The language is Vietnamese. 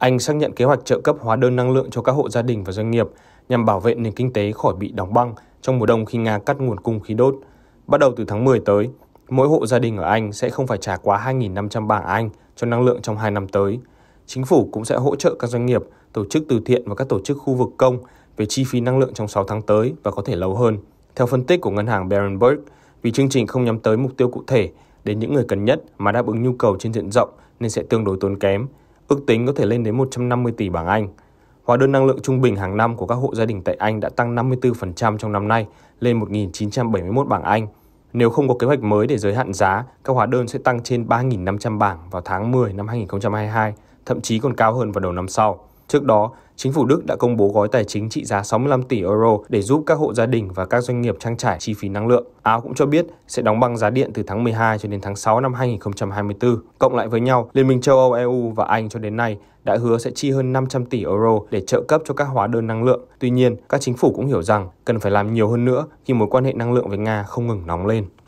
Anh xác nhận kế hoạch trợ cấp hóa đơn năng lượng cho các hộ gia đình và doanh nghiệp nhằm bảo vệ nền kinh tế khỏi bị đóng băng trong mùa đông khi Nga cắt nguồn cung khí đốt. Bắt đầu từ tháng 10 tới, mỗi hộ gia đình ở Anh sẽ không phải trả quá 2.500 bảng Anh cho năng lượng trong 2 năm tới. Chính phủ cũng sẽ hỗ trợ các doanh nghiệp, tổ chức từ thiện và các tổ chức khu vực công về chi phí năng lượng trong 6 tháng tới và có thể lâu hơn. Theo phân tích của ngân hàng Berenberg, vì chương trình không nhắm tới mục tiêu cụ thể đến những người cần nhất mà đáp ứng nhu cầu trên diện rộng nên sẽ tương đối tốn kém, ước tính có thể lên đến 150 tỷ bảng Anh. Hóa đơn năng lượng trung bình hàng năm của các hộ gia đình tại Anh đã tăng 54% trong năm nay lên 1.971 bảng Anh. Nếu không có kế hoạch mới để giới hạn giá, các hóa đơn sẽ tăng trên 3.500 bảng vào tháng 10 năm 2022, thậm chí còn cao hơn vào đầu năm sau. Trước đó, Chính phủ Đức đã công bố gói tài chính trị giá 65 tỷ euro để giúp các hộ gia đình và các doanh nghiệp trang trải chi phí năng lượng. Áo cũng cho biết sẽ đóng băng giá điện từ tháng 12 cho đến tháng 6 năm 2024. Cộng lại với nhau, Liên minh châu Âu EU và Anh cho đến nay đã hứa sẽ chi hơn 500 tỷ euro để trợ cấp cho các hóa đơn năng lượng. Tuy nhiên, các chính phủ cũng hiểu rằng cần phải làm nhiều hơn nữa khi mối quan hệ năng lượng với Nga không ngừng nóng lên.